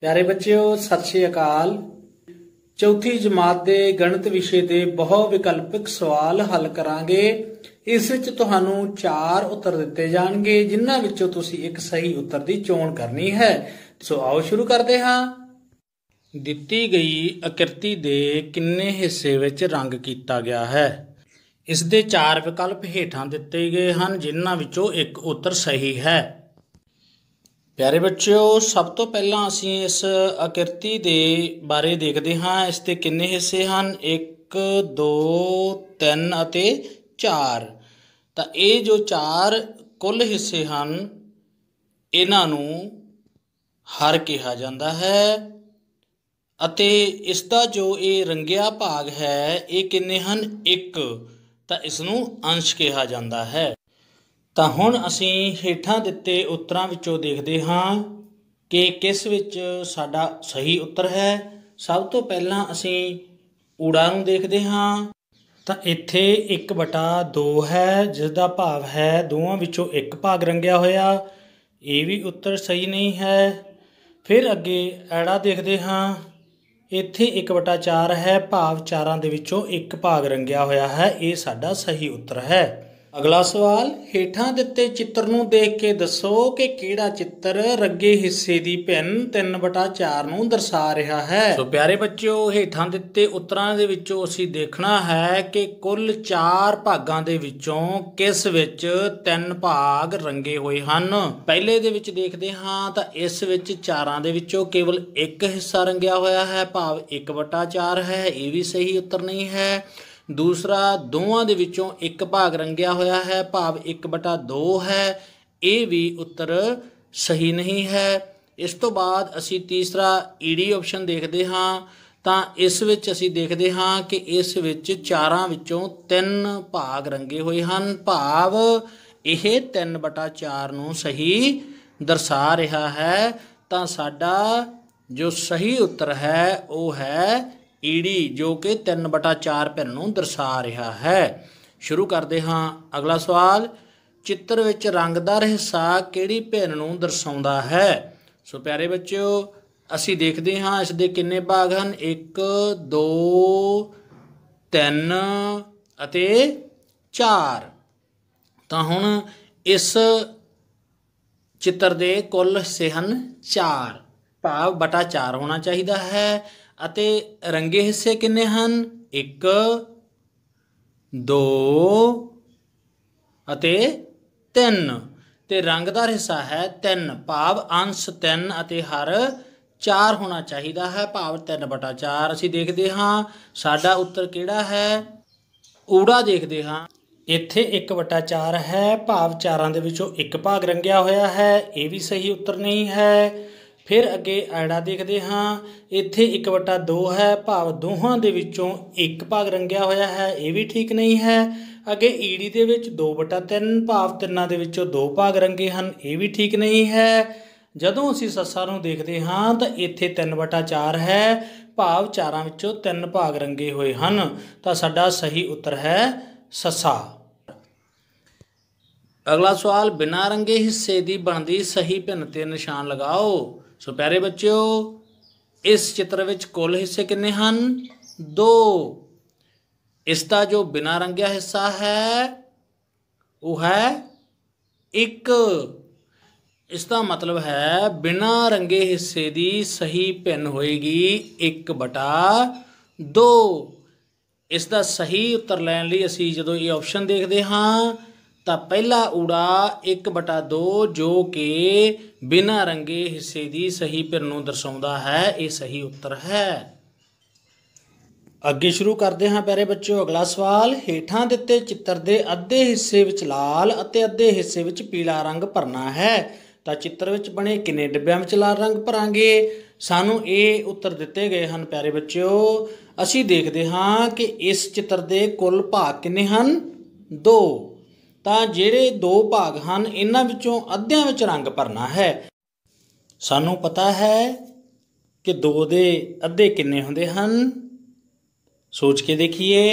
ਪਿਆਰੇ ਬੱਚਿਓ ਸਤਿ ਸ਼੍ਰੀ ਅਕਾਲ ਚੌਥੀ ਜਮਾਤ ਦੇ ਗਣਿਤ ਵਿਸ਼ੇ ਦੇ ਬਹੁ ਵਿਕਲਪਿਕ ਸਵਾਲ ਹੱਲ ਕਰਾਂਗੇ ਇਸ ਵਿੱਚ ਤੁਹਾਨੂੰ 4 ਉੱਤਰ ਦਿੱਤੇ ਜਾਣਗੇ ਜਿਨ੍ਹਾਂ ਵਿੱਚੋਂ ਤੁਸੀਂ ਇੱਕ ਸਹੀ ਉੱਤਰ ਦੀ ਚੋਣ ਕਰਨੀ ਹੈ ਸੋ ਆਓ ਸ਼ੁਰੂ ਕਰਦੇ ਹਾਂ ਦਿੱਤੀ ਗਈ ਆਕ੍ਰਿਤੀ ਦੇ ਕਿੰਨੇ ਹਿੱਸੇ ਵਿੱਚ ਰੰਗ ਕੀਤਾ ਗਿਆ ਹੈ ਇਸ ਦੇ 4 ਵਿਕਲਪ ਹੇਠਾਂ ਦਿੱਤੇ ਗਏ ਹਨ ਜਿਨ੍ਹਾਂ ਵਿੱਚੋਂ ਇੱਕ ਉੱਤਰ ਸਹੀ ਹੈ ਪਿਆਰੇ ਬੱਚਿਓ ਸਭ ਤੋਂ ਪਹਿਲਾਂ ਅਸੀਂ ਇਸ ਆਕਿਰਤੀ ਦੇ ਬਾਰੇ ਦੇਖਦੇ ਹਾਂ ਇਸ ਦੇ ਕਿੰਨੇ ਹਿੱਸੇ ਹਨ 1 2 3 ਅਤੇ 4 ਤਾਂ ਇਹ ਜੋ 4 ਕੁੱਲ ਹਿੱਸੇ ਹਨ ਇਹਨਾਂ ਨੂੰ ਹਰ ਕਿਹਾ ਜਾਂਦਾ ਹੈ ਅਤੇ ਇਸ ਦਾ ਜੋ ਇਹ ਰੰਗਿਆ ਭਾਗ ਹੈ ਇਹ ਕਿੰਨੇ ਹਨ 1 ਤਾਂ ਇਸ ਨੂੰ ਅੰਸ਼ ਕਿਹਾ ਜਾਂਦਾ ਹੈ ਤਾਂ ਹੁਣ ਅਸੀਂ ਹੇਠਾਂ ਦਿੱਤੇ ਉੱਤਰਾਂ ਵਿੱਚੋਂ ਦੇਖਦੇ ਹਾਂ ਕਿ ਕਿਸ ਵਿੱਚ ਸਾਡਾ ਸਹੀ ਉੱਤਰ ਹੈ ਸਭ ਤੋਂ ਪਹਿਲਾਂ ਅਸੀਂ ਊੜਾ ਨੂੰ ਦੇਖਦੇ ਹਾਂ ਤਾਂ ਇੱਥੇ 1/2 ਹੈ ਜਿਸ ਦਾ ਭਾਵ ਹੈ ਦੋਵਾਂ ਵਿੱਚੋਂ ਇੱਕ ਭਾਗ ਰੰਗਿਆ ਹੋਇਆ ਇਹ ਵੀ ਉੱਤਰ ਸਹੀ ਨਹੀਂ ਹੈ ਫਿਰ ਅੱਗੇ ਐੜਾ ਦੇਖਦੇ ਹਾਂ ਇੱਥੇ 1/4 ਹੈ ਭਾਵ ਚਾਰਾਂ ਦੇ ਵਿੱਚੋਂ ਇੱਕ ਭਾਗ ਰੰਗਿਆ ਹੋਇਆ ਹੈ ਇਹ ਸਾਡਾ ਸਹੀ ਉੱਤਰ ਹੈ ਅਗਲਾ ਸਵਾਲ ਹੇਠਾਂ ਦਿੱਤੇ ਚਿੱਤਰ ਨੂੰ ਦੇਖ ਕੇ ਦੱਸੋ ਕਿ ਕਿਹੜਾ ਚਿੱਤਰ ਰੱਗੇ ਹਿੱਸੇ ਦੀ ਭਿੰਨ 3/4 ਨੂੰ ਦਰਸਾ ਰਿਹਾ ਹੈ ਸੋ ਪਿਆਰੇ ਬੱਚਿਓ ਹੇਠਾਂ ਦਿੱਤੇ ਉੱਤਰਾਂ ਦੇ ਵਿੱਚੋਂ ਅਸੀਂ ਦੇਖਣਾ ਹੈ ਕਿ ਕੁੱਲ 4 ਭਾਗਾਂ ਦੇ ਵਿੱਚੋਂ ਕਿਸ ਵਿੱਚ 3 ਭਾਗ ਰੰਗੇ ਹੋਏ ਹਨ ਪਹਿਲੇ ਦੇ ਵਿੱਚ ਦੇਖਦੇ ਹਾਂ ਤਾਂ ਇਸ ਵਿੱਚ ਚਾਰਾਂ ਦੇ ਵਿੱਚੋਂ ਕੇਵਲ ਇੱਕ ਹਿੱਸਾ ਰੰਗਿਆ ਹੋਇਆ ਹੈ ਭਾਵ 1/4 ਹੈ ਇਹ ਵੀ ਸਹੀ ਉੱਤਰ ਨਹੀਂ ਹੈ ਦੂਸਰਾ ਦੋਵਾਂ ਦੇ ਵਿੱਚੋਂ ਇੱਕ ਭਾਗ ਰੰਗਿਆ ਹੋਇਆ ਹੈ ਭਾਵ 1/2 ਹੈ ਇਹ ਵੀ ਉੱਤਰ ਸਹੀ ਨਹੀਂ ਹੈ ਇਸ ਤੋਂ ਬਾਅਦ ਅਸੀਂ ਤੀਸਰਾ ਈਡੀ ਆਪਸ਼ਨ ਦੇਖਦੇ ਹਾਂ ਤਾਂ ਇਸ ਵਿੱਚ ਅਸੀਂ ਦੇਖਦੇ ਹਾਂ ਕਿ ਇਸ ਵਿੱਚ ਚਾਰਾਂ ਵਿੱਚੋਂ ਤਿੰਨ ਭਾਗ ਰੰਗੇ ਹੋਏ ਹਨ ਭਾਵ ਇਹ 3/4 ਨੂੰ ਸਹੀ ਦਰਸਾ ਰਿਹਾ ਹੈ ਤਾਂ ਸਾਡਾ ਜੋ ਸਹੀ ਉੱਤਰ ਹੈ ਉਹ ਹੈ ED ਜੋ ਕਿ 3/4 ਭਿੰਨ ਨੂੰ ਦਰਸਾ ਰਿਹਾ ਹੈ ਸ਼ੁਰੂ ਕਰਦੇ ਹਾਂ ਅਗਲਾ ਸਵਾਲ ਚਿੱਤਰ ਵਿੱਚ ਰੰਗਦਾਰ ਹਿੱਸਾ ਕਿਹੜੀ ਭਿੰਨ ਨੂੰ ਦਰਸਾਉਂਦਾ ਹੈ ਸੋ ਪਿਆਰੇ ਬੱਚਿਓ ਅਸੀਂ ਦੇਖਦੇ ਹਾਂ ਇਸ ਦੇ ਕਿੰਨੇ ਭਾਗ ਹਨ 1 2 3 ਅਤੇ 4 ਤਾਂ ਹੁਣ ਇਸ ਚਿੱਤਰ ਦੇ ਕੁੱਲ ਹਿੱਸੇ ਹਨ 4 ਭਾਵ ਬਟਾ 4 ਹੋਣਾ ਚਾਹੀਦਾ ਹੈ ਅਤੇ ਰੰਗੇ ਹਿੱਸੇ ਕਿੰਨੇ ਹਨ 1 2 ਅਤੇ 3 ਤੇ ਰੰਗਦਾਰ ਹਿੱਸਾ ਹੈ 3 ਭਾਵ ਅੰਸ਼ 3 ਅਤੇ ਹਰ 4 ਹੋਣਾ ਚਾਹੀਦਾ ਹੈ ਭਾਵ 3/4 ਅਸੀਂ ਦੇਖਦੇ ਹਾਂ ਸਾਡਾ ਉੱਤਰ ਕਿਹੜਾ ਹੈ ਊੜਾ ਦੇਖਦੇ ਹਾਂ ਇੱਥੇ 1/4 ਹੈ ਭਾਵ ਚਾਰਾਂ ਦੇ ਵਿੱਚੋਂ ਇੱਕ ਭਾਗ ਰੰਗਿਆ ਹੋਇਆ ਹੈ ਇਹ ਵੀ ਸਹੀ ਉੱਤਰ ਨਹੀਂ ਹੈ ਫਿਰ ਅੱਗੇ ਐੜਾ ਦੇਖਦੇ ਹਾਂ ਇੱਥੇ 1/2 ਹੈ ਭਾਵ ਦੋਹਾਂ ਦੇ ਵਿੱਚੋਂ ਇੱਕ ਭਾਗ ਰੰਗਿਆ ਹੋਇਆ ਹੈ ਇਹ ਵੀ ਠੀਕ ਨਹੀਂ ਹੈ ਅੱਗੇ ਈੜੀ ਦੇ ਵਿੱਚ 2/3 ਭਾਵ ਤਿੰਨਾਂ ਦੇ ਵਿੱਚੋਂ ਦੋ ਭਾਗ ਰੰਗੇ ਹਨ ਇਹ ਵੀ ਠੀਕ ਨਹੀਂ ਹੈ ਜਦੋਂ ਅਸੀਂ ਸੱਸਾ ਨੂੰ ਦੇਖਦੇ ਹਾਂ ਤਾਂ ਇੱਥੇ 3/4 ਹੈ ਭਾਵ ਚਾਰਾਂ ਵਿੱਚੋਂ ਤਿੰਨ ਭਾਗ ਰੰਗੇ ਹੋਏ ਹਨ ਤਾਂ ਸਾਡਾ ਸਹੀ ਉੱਤਰ ਹੈ ਸੱਸਾ ਅਗਲਾ ਸਵਾਲ ਬਿਨਾਂ ਰੰਗੇ ਹਿੱਸੇ ਦੀ ਬਣਦੀ ਸਹੀ ਭਿੰਨ ਤੇ ਨਿਸ਼ਾਨ ਲਗਾਓ ਸੋ ਪਿਆਰੇ ਬੱਚਿਓ ਇਸ ਚਿੱਤਰ ਵਿੱਚ ਕੁੱਲ ਹਿੱਸੇ ਕਿੰਨੇ ਹਨ ਦੋ ਇਸ ਦਾ ਜੋ ਬਿਨਾਂ ਰੰਗਿਆ ਹਿੱਸਾ ਹੈ ਉਹ ਹੈ ਇੱਕ ਇਸ ਦਾ ਮਤਲਬ ਹੈ ਬਿਨਾਂ ਰੰਗੇ ਹਿੱਸੇ ਦੀ ਸਹੀ ਭਿੰਨ ਹੋਏਗੀ 1/2 ਇਸ ਦਾ ਸਹੀ ਉੱਤਰ ਲੈਣ ਲਈ ਅਸੀਂ ਜਦੋਂ ਇਹ ਆਪਸ਼ਨ ਦੇਖਦੇ ਹਾਂ ਤਾਂ ਪਹਿਲਾ ਊੜਾ 1/2 ਜੋ ਕਿ ਬਿਨਾਂ ਰੰਗੇ ਹਿੱਸੇ ਦੀ ਸਹੀ ਭਿਰ ਨੂੰ ਦਰਸਾਉਂਦਾ ਹੈ ਇਹ ਸਹੀ ਉੱਤਰ ਹੈ ਅੱਗੇ ਸ਼ੁਰੂ ਕਰਦੇ ਹਾਂ ਪਿਆਰੇ ਬੱਚਿਓ ਅਗਲਾ ਸਵਾਲ ਹੇਠਾਂ ਦਿੱਤੇ ਚਿੱਤਰ ਦੇ ਅੱਧੇ ਹਿੱਸੇ ਵਿੱਚ ਲਾਲ ਅਤੇ ਅੱਧੇ ਹਿੱਸੇ ਵਿੱਚ ਪੀਲਾ ਰੰਗ ਭਰਨਾ ਹੈ ਤਾਂ ਚਿੱਤਰ ਵਿੱਚ ਬਣੇ ਕਿੰਨੇ ਡੱਬਿਆਂ ਵਿੱਚ ਲਾਲ ਰੰਗ ਭਰਾਂਗੇ ਸਾਨੂੰ ਇਹ ਉੱਤਰ ਦਿੱਤੇ ਗਏ ਹਨ ਪਿਆਰੇ ਬੱਚਿਓ ਅਸੀਂ ਦੇਖਦੇ ਹਾਂ ਕਿ ਇਸ ਚਿੱਤਰ ਦੇ ਕੁੱਲ ਭਾਗ ਕਿੰਨੇ ਹਨ 2 ਤਾਂ ਜਿਹੜੇ ਦੋ ਭਾਗ ਹਨ ਇਹਨਾਂ ਵਿੱਚੋਂ ਅੱਧਿਆਂ ਵਿੱਚ ਰੰਗ ਭਰਨਾ ਹੈ ਸਾਨੂੰ ਪਤਾ ਹੈ ਕਿ 2 ਦੇ ਅੱਧੇ ਕਿੰਨੇ ਹੁੰਦੇ ਹਨ ਸੋਚ ਕੇ ਦੇਖੀਏ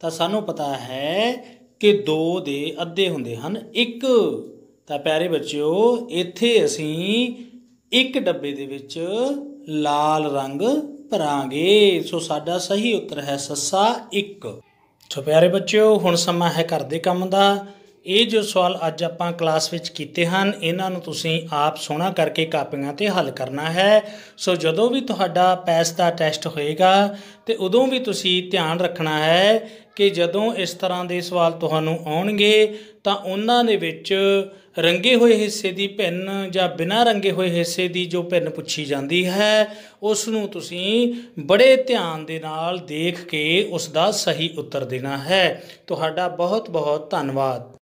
ਤਾਂ ਸਾਨੂੰ ਪਤਾ ਹੈ ਕਿ 2 ਦੇ ਅੱਧੇ ਹੁੰਦੇ ਹਨ 1 ਤਾਂ ਪਿਆਰੇ ਬੱਚਿਓ ਇੱਥੇ ਅਸੀਂ ਇੱਕ ਡੱਬੇ ਦੇ ਵਿੱਚ ਲਾਲ ਰੰਗ ਭਰਾਂਗੇ ਸੋ ਸਾਡਾ ਸਹੀ ਉੱਤਰ ਹੈ ਸੱਸਾ 1 ਸੋ ਪਿਆਰੇ ਬੱਚਿਓ ਹੁਣ ਸਮਾਂ ਹੈ ਘਰ ਦੇ ਕੰਮ ਦਾ ਇਹ ਜੋ ਸਵਾਲ ਅੱਜ ਆਪਾਂ ਕਲਾਸ ਵਿੱਚ ਕੀਤੇ ਹਨ ਇਹਨਾਂ ਨੂੰ ਤੁਸੀਂ ਆਪ ਸੋਣਾ ਕਰਕੇ ਕਾਪੀਆਂ ਤੇ ਹੱਲ ਕਰਨਾ ਹੈ ਸੋ ਜਦੋਂ ਵੀ ਤੁਹਾਡਾ ਪੈਸ ਦਾ ਟੈਸਟ ਹੋਏਗਾ ਤੇ ਉਦੋਂ ਵੀ ਤੁਸੀਂ ਧਿਆਨ ਰੱਖਣਾ ਹੈ ਕਿ ਜਦੋਂ ਇਸ ਤਰ੍ਹਾਂ ਦੇ ਸਵਾਲ ਤੁਹਾਨੂੰ ਆਉਣਗੇ ਤਾਂ ਉਹਨਾਂ ਦੇ ਵਿੱਚ ਰੰਗੇ ਹੋਏ ਹਿੱਸੇ ਦੀ ਭਿੰਨ ਜਾਂ ਬਿਨਾਂ ਰੰਗੇ ਹੋਏ ਹਿੱਸੇ ਦੀ ਜੋ ਭਿੰਨ ਪੁੱਛੀ ਜਾਂਦੀ ਹੈ ਉਸ ਨੂੰ ਤੁਸੀਂ ਬੜੇ ਧਿਆਨ ਦੇ ਨਾਲ ਦੇਖ ਕੇ ਉਸ ਦਾ ਸਹੀ ਉੱਤਰ ਦੇਣਾ ਹੈ ਤੁਹਾਡਾ ਬਹੁਤ ਬਹੁਤ ਧੰਨਵਾਦ